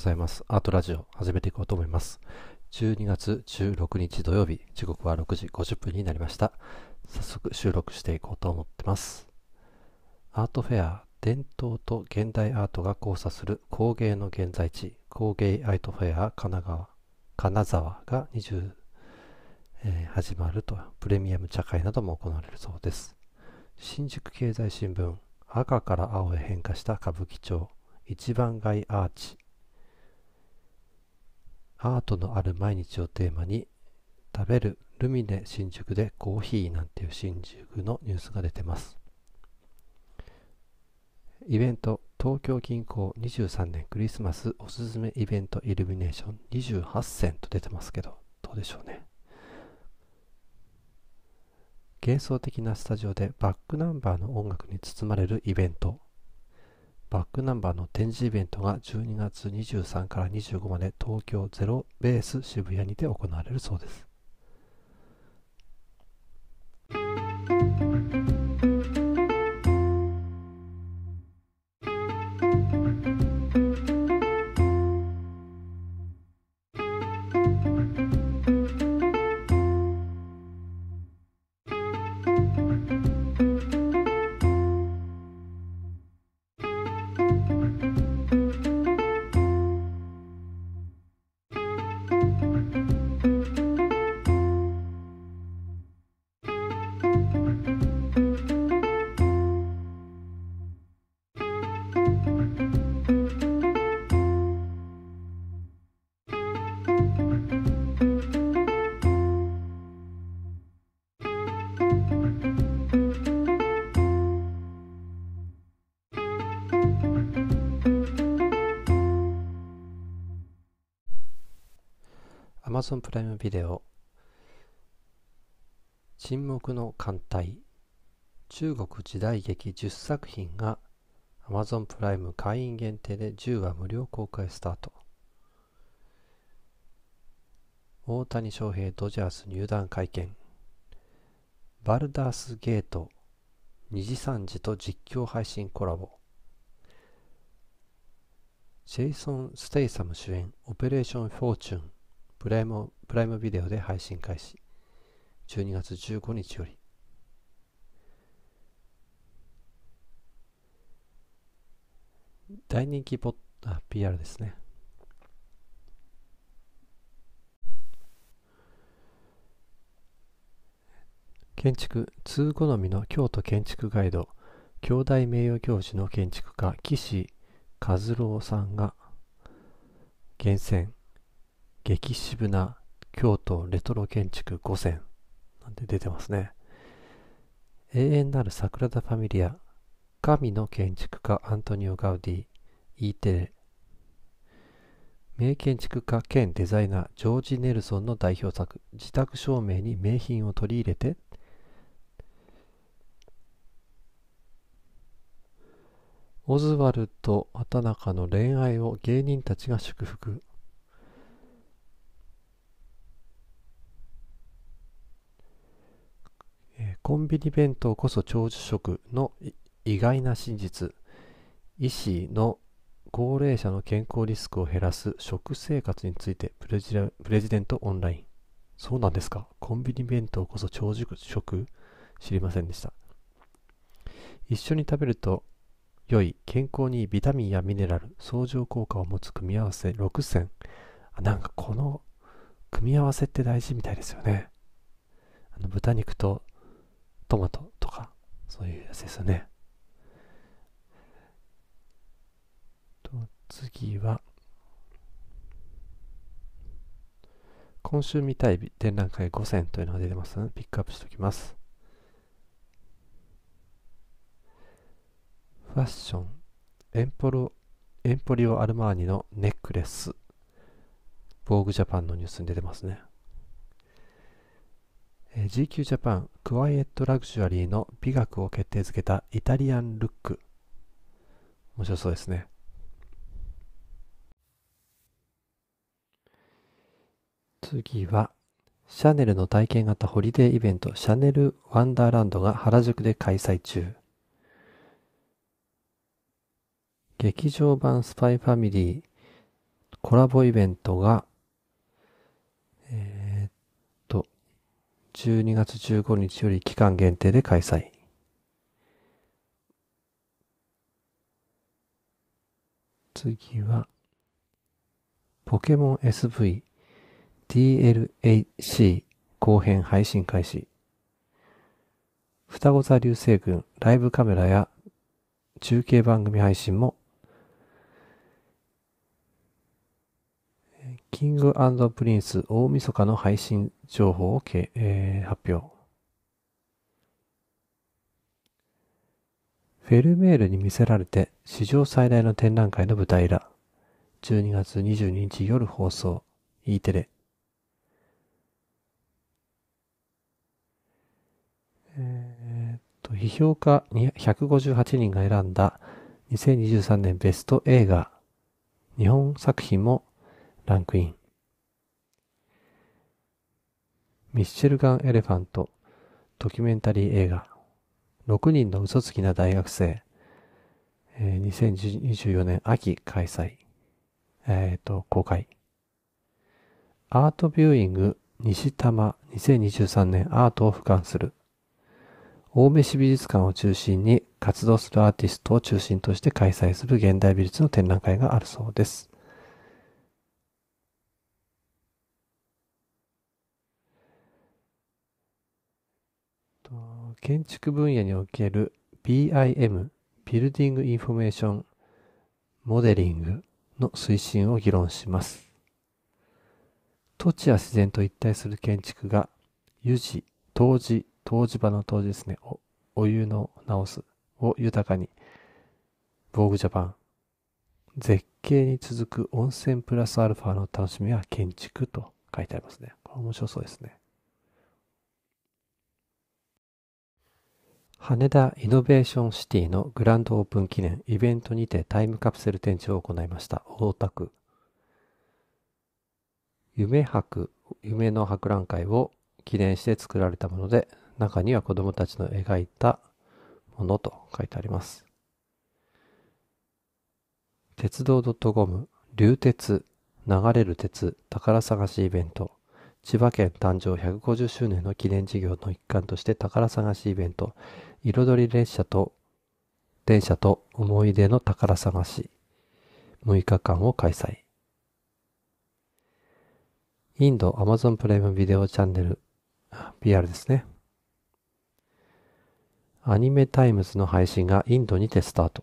ございます。アートラジオ始めていこうと思います。12月16日土曜日、時刻は6時50分になりました。早速収録していこうと思ってます。アートフェア、伝統と現代アートが交差する工芸の現在地、工芸アートフェア神奈川、金沢が20、えー、始まると、プレミアム茶会なども行われるそうです。新宿経済新聞、赤から青へ変化した歌舞伎町、一番街アーチアートのある毎日をテーマに食べるルミネ新宿でコーヒーなんていう新宿のニュースが出てますイベント東京近郊23年クリスマスおすすめイベントイルミネーション28選と出てますけどどうでしょうね幻想的なスタジオでバックナンバーの音楽に包まれるイベントバックナンバーの展示イベントが12月23から25まで東京ゼロベース渋谷にて行われるそうです。Amazon プライムビデオ沈黙の艦隊中国時代劇10作品が Amazon プライム会員限定で10話無料公開スタート大谷翔平ドジャース入団会見バルダースゲート2時3時と実況配信コラボジェイソン・ステイサム主演オペレーション・フォーチュンプライムプライムビデオで配信開始12月15日より大人気ポッあ PR ですね建築通好みの京都建築ガイド京大名誉教授の建築家岸和郎さんが厳選激渋な京都レトロ建築5 0なんて出てますね永遠なる桜田ファミリア神の建築家アントニオ・ガウディ E テレ名建築家兼デザイナージョージ・ネルソンの代表作自宅照明に名品を取り入れてオズワルド・畑中の恋愛を芸人たちが祝福コンビニ弁当こそ長寿食の意外な真実医師の高齢者の健康リスクを減らす食生活についてプレジプレジデントオンラインそうなんですかコンビニ弁当こそ長寿食知りませんでした一緒に食べると良い健康にビタミンやミネラル相乗効果を持つ組み合わせ6選なんかこの組み合わせって大事みたいですよねあの豚肉とトマトとか、そういうやつですね。と、次は、今週見たい展覧会5選というのが出てますので、ピックアップしておきます。ファッション、エンポロ、エンポリオ・アルマーニのネックレス。防具ジャパンのニュースに出てますね。GQ ジャパンクワイエットラグジュアリーの美学を決定づけたイタリアンルック面白そうですね次はシャネルの体験型ホリデーイベントシャネルワンダーランドが原宿で開催中劇場版スパイファミリーコラボイベントが、えー12月15日より期間限定で開催。次は、ポケモン SV DLAC 後編配信開始。双子座流星群ライブカメラや中継番組配信もキングプリンス大晦日の配信情報を、えー、発表。フェルメールに魅せられて史上最大の展覧会の舞台裏。12月22日夜放送。E テレ。えー、っと、批評家158人が選んだ2023年ベスト映画。日本作品もランクイン。ミッシェルガン・エレファント、ドキュメンタリー映画、6人の嘘つきな大学生、えー、2024年秋開催、えっ、ー、と、公開。アートビューイング西多摩2023年アートを俯瞰する。青梅市美術館を中心に活動するアーティストを中心として開催する現代美術の展覧会があるそうです。建築分野における BIM、ビルディングインフォメーション、モデリングの推進を議論します。土地や自然と一体する建築が、湯治、湯治、湯治場の湯治ですね、おお湯の直すを豊かに、防具ジャパン、絶景に続く温泉プラスアルファの楽しみは建築と書いてありますね。これ面白そうですね。羽田イノベーションシティのグランドオープン記念イベントにてタイムカプセル展示を行いました大田区夢博夢の博覧会を記念して作られたもので中には子供たちの描いたものと書いてあります鉄道 .com 流鉄流れる鉄宝探しイベント千葉県誕生150周年の記念事業の一環として宝探しイベント彩り列車と、電車と思い出の宝探し、6日間を開催。インドアマゾンプライムビデオチャンネル、PR ですね。アニメタイムズの配信がインドにてスタート。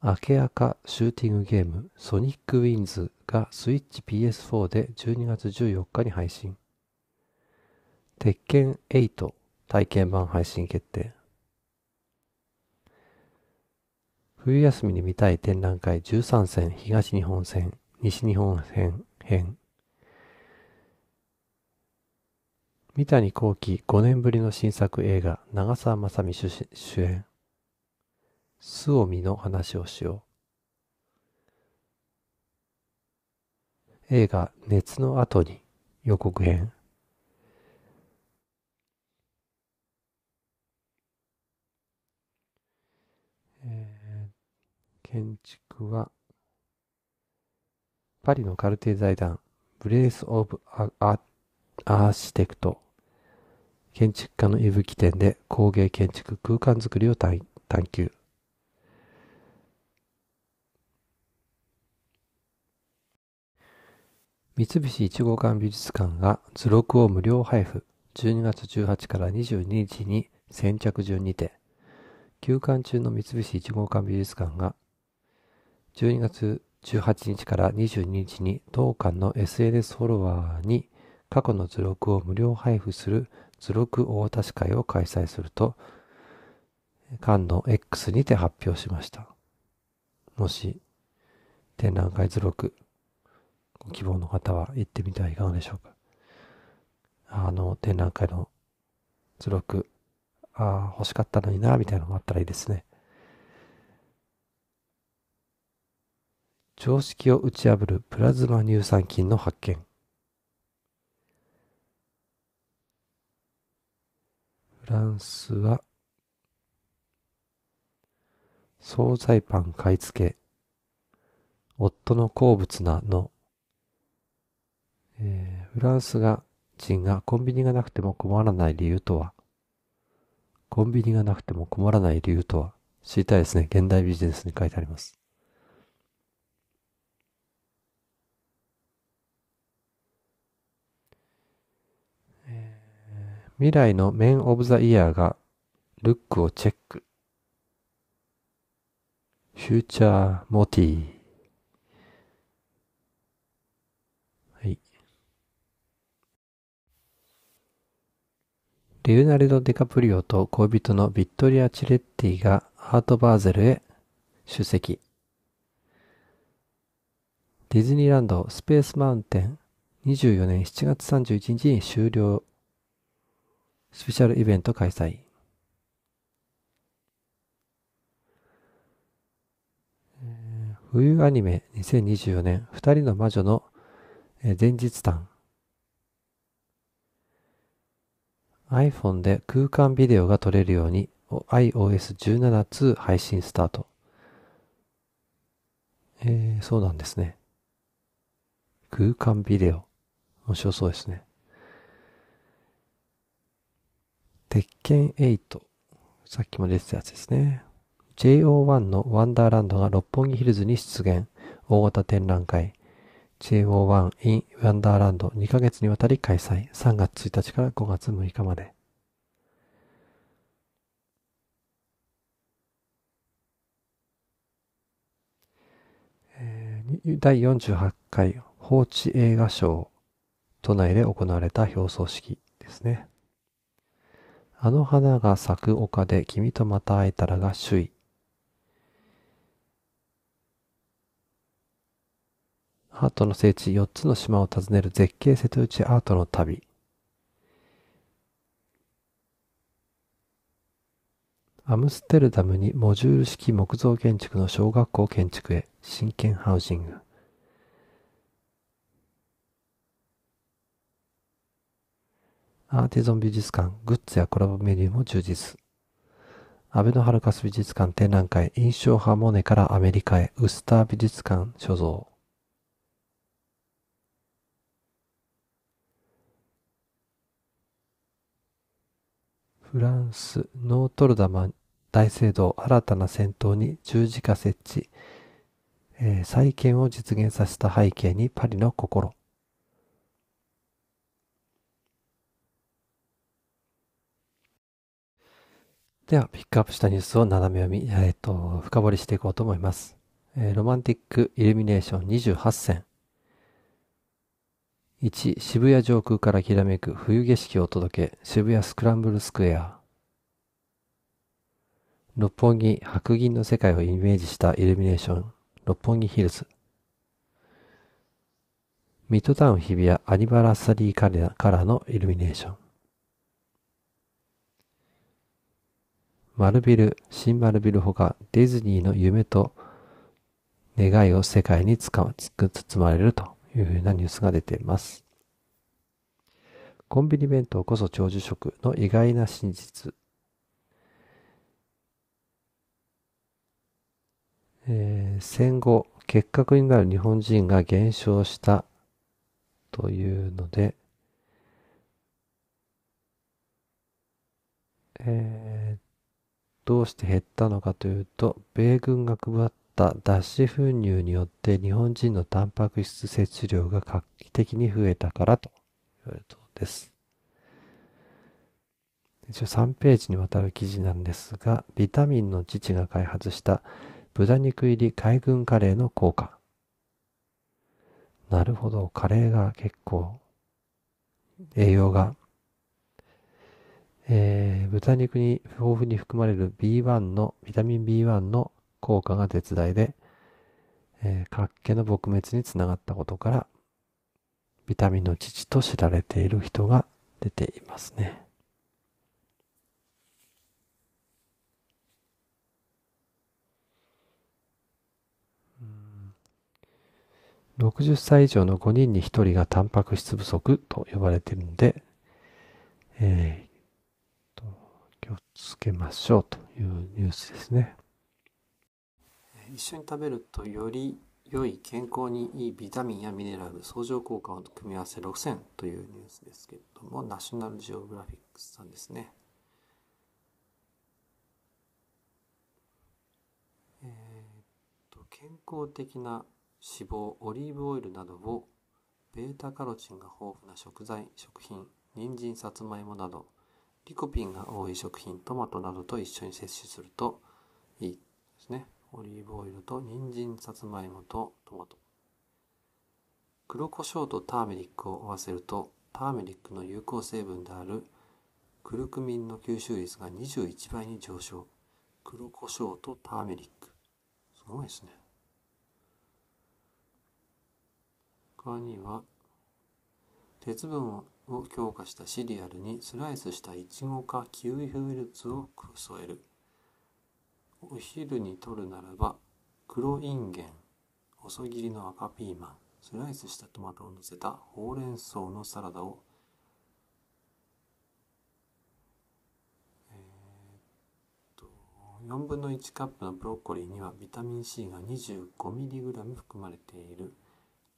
明け明かシューティングゲームソニックウィンズがスイッチ PS4 で12月14日に配信。鉄拳8体験版配信決定。冬休みに見たい展覧会13戦東日本戦西日本編編三谷幸喜5年ぶりの新作映画長澤まさみ主演巣を見の話をしよう映画熱の後に予告編建築は、パリのカルテ財団、ブレイス・オブ・アーシテクト、建築家の息吹店で工芸建築空間づくりを探求。三菱一号館美術館が図録を無料配布、12月18から22日に先着順にて、休館中の三菱一号館美術館が12月18日から22日に当館の SNS フォロワーに過去の図録を無料配布する図録大渡し会を開催すると、館の X にて発表しました。もし、展覧会図録、ご希望の方は行ってみてはいかがでしょうか。あの、展覧会の図録、ああ、欲しかったのにな、みたいなのもあったらいいですね。常識を打ち破るプラズマ乳酸菌の発見フランスは惣菜パン買い付け夫の好物なの、えー、フランスが人がコンビニがなくても困らない理由とはコンビニがなくても困らない理由とは知りたいですね現代ビジネスに書いてあります未来のメン・オブ・ザ・イヤーがルックをチェック。フューチャー・モティ。はい。レオナルド・デカプリオと恋人のビットリア・チレッティがアート・バーゼルへ出席。ディズニーランドスペースマウンテン24年7月31日に終了スペシャルイベント開催。冬アニメ2024年二人の魔女の前日談 iPhone で空間ビデオが撮れるように iOS17 配信スタート。えー、そうなんですね。空間ビデオ。面白そうですね。鉄拳8。さっきも出てたやつですね。JO1 のワンダーランドが六本木ヒルズに出現。大型展覧会。JO1 in ワンダーランド2ヶ月にわたり開催。3月1日から5月6日まで。え第48回放置映画賞。都内で行われた表彰式ですね。あの花が咲く丘で君とまた会えたらが首位。アートの聖地4つの島を訪ねる絶景瀬戸内アートの旅。アムステルダムにモジュール式木造建築の小学校建築へ、真剣ハウジング。アーティゾン美術館、グッズやコラボメニューも充実。アベノハルカス美術館展覧会、印象派モネからアメリカへ、ウスター美術館所蔵。フランス、ノートルダマ大聖堂新たな戦闘に十字架設置、え再建を実現させた背景にパリの心。では、ピックアップしたニュースを斜め読み、えっ、ー、と、深掘りしていこうと思います。えー、ロマンティックイルミネーション28選。1、渋谷上空からきらめく冬景色を届け、渋谷スクランブルスクエア。六本木白銀の世界をイメージしたイルミネーション、六本木ヒルズ。ミッドタウン日比谷アニバーサリーカラーのイルミネーション。丸ビル、新丸ビルほかディズニーの夢と願いを世界につかつく包まれるというふうなニュースが出ています。コンビニ弁当こそ長寿食の意外な真実。えー、戦後、結核になる日本人が減少したというので、えーどうして減ったのかというと、米軍が配った脱脂粉乳によって日本人のタンパク質摂取量が画期的に増えたからと言われたです。一応3ページにわたる記事なんですが、ビタミンの父が開発した豚肉入り海軍カレーの効果。なるほど、カレーが結構栄養がえー、豚肉に豊富に含まれる B1 の、ビタミン B1 の効果が絶大で、えー、活気の撲滅につながったことから、ビタミンの父と知られている人が出ていますね。60歳以上の5人に1人がタンパク質不足と呼ばれているので、えー、つけましょうというニュースですね一緒に食べるとより良い健康にいいビタミンやミネラル相乗効果を組み合わせ6 0というニュースですけれどもナショナルジオグラフィックスさんですね、えー、と健康的な脂肪オリーブオイルなどをベータカロチンが豊富な食材食品人参さつまいもなどリコピンが多い食品、トマトなどと一緒に摂取するといいですね。オリーブオイルと人参、さつまいもとトマト。黒胡椒とターメリックを合わせると、ターメリックの有効成分であるクルクミンの吸収率が21倍に上昇。黒胡椒とターメリック。すごいですね。他には、鉄分をを強化したシリアルにスライスしたイチゴかキウイフルーツを添えるお昼にとるならば黒いんげん細切りの赤ピーマンスライスしたトマトをのせたほうれん草のサラダを4分の1カップのブロッコリーにはビタミン C が 25mg 含まれている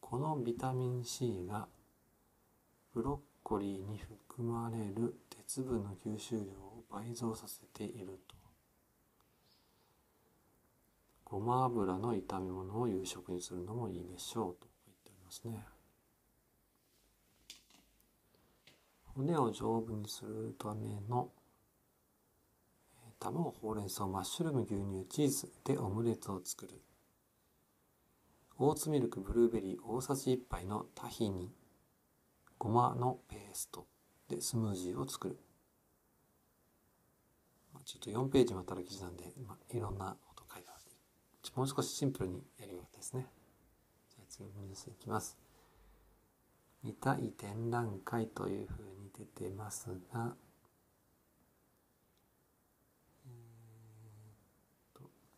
このビタミン C がブロッコリーに含まれる鉄分の吸収量を倍増させているとごま油の炒め物を夕食にするのもいいでしょうと言っておりますね骨を丈夫にするための卵、ほうれん草、マッシュルーム、牛乳、チーズでオムレツを作る。オーツミルク、ブルーベリー、大さじ1杯のタヒニ、ごまのペーストでスムージーを作る。ちょっと4ページまたの記事なんで、まあ、いろんなこと書いてある。もう少しシンプルにやるようですね。じゃあ次のニュースいきます。見たい展覧会というふうに出てますが、え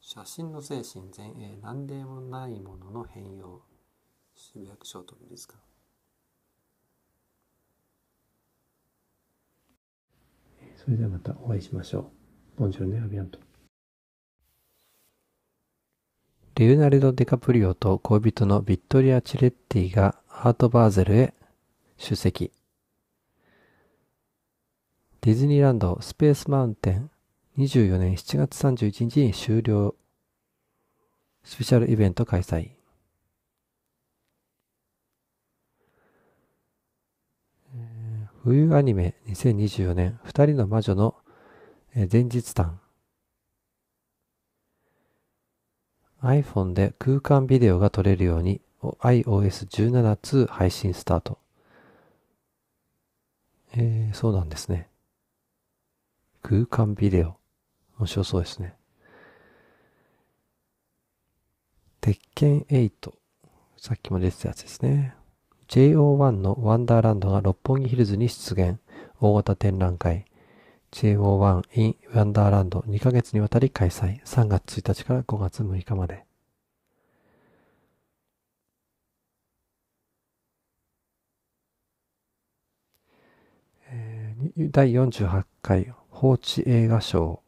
写真の精神全英何でもないものの変容渋谷区聖徳美術館それではまたお会いしましょう。ボンジョルネ・アビアント。レオナルド・デカプリオと恋人のビットリア・チレッティがアートバーゼルへ出席。ディズニーランドスペースマウンテン24年7月31日に終了スペシャルイベント開催。冬アニメ2024年二人の魔女の前日談 iPhone で空間ビデオが撮れるように iOS17.2 配信スタート。えー、そうなんですね。空間ビデオ。面白そうですね。鉄拳8。さっきも出てたやつですね。JO1 のワンダーランドが六本木ヒルズに出現。大型展覧会 JO1 in ワンダーランド2ヶ月にわたり開催。3月1日から5月6日まで。え第48回放置映画賞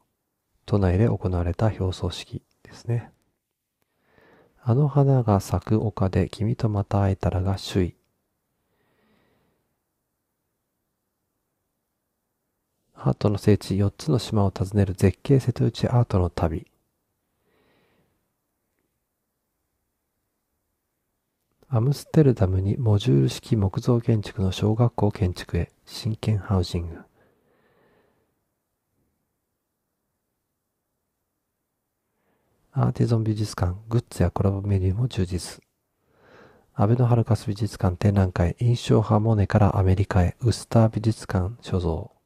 都内で行われた表彰式ですね。あの花が咲く丘で君とまた会えたらが首位。アートの聖地4つの島を訪ねる絶景瀬戸内アートの旅。アムステルダムにモジュール式木造建築の小学校建築へ真剣ハウジング。アーティゾン美術館、グッズやコラボメニューも充実。アベノハルカス美術館展覧会、印象派モネからアメリカへ、ウスター美術館所蔵。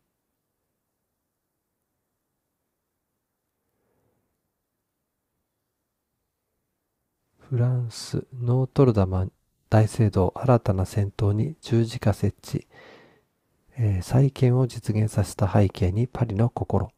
フランス、ノートルダマ大聖堂新たな戦闘に十字架設置、えー、再建を実現させた背景にパリの心。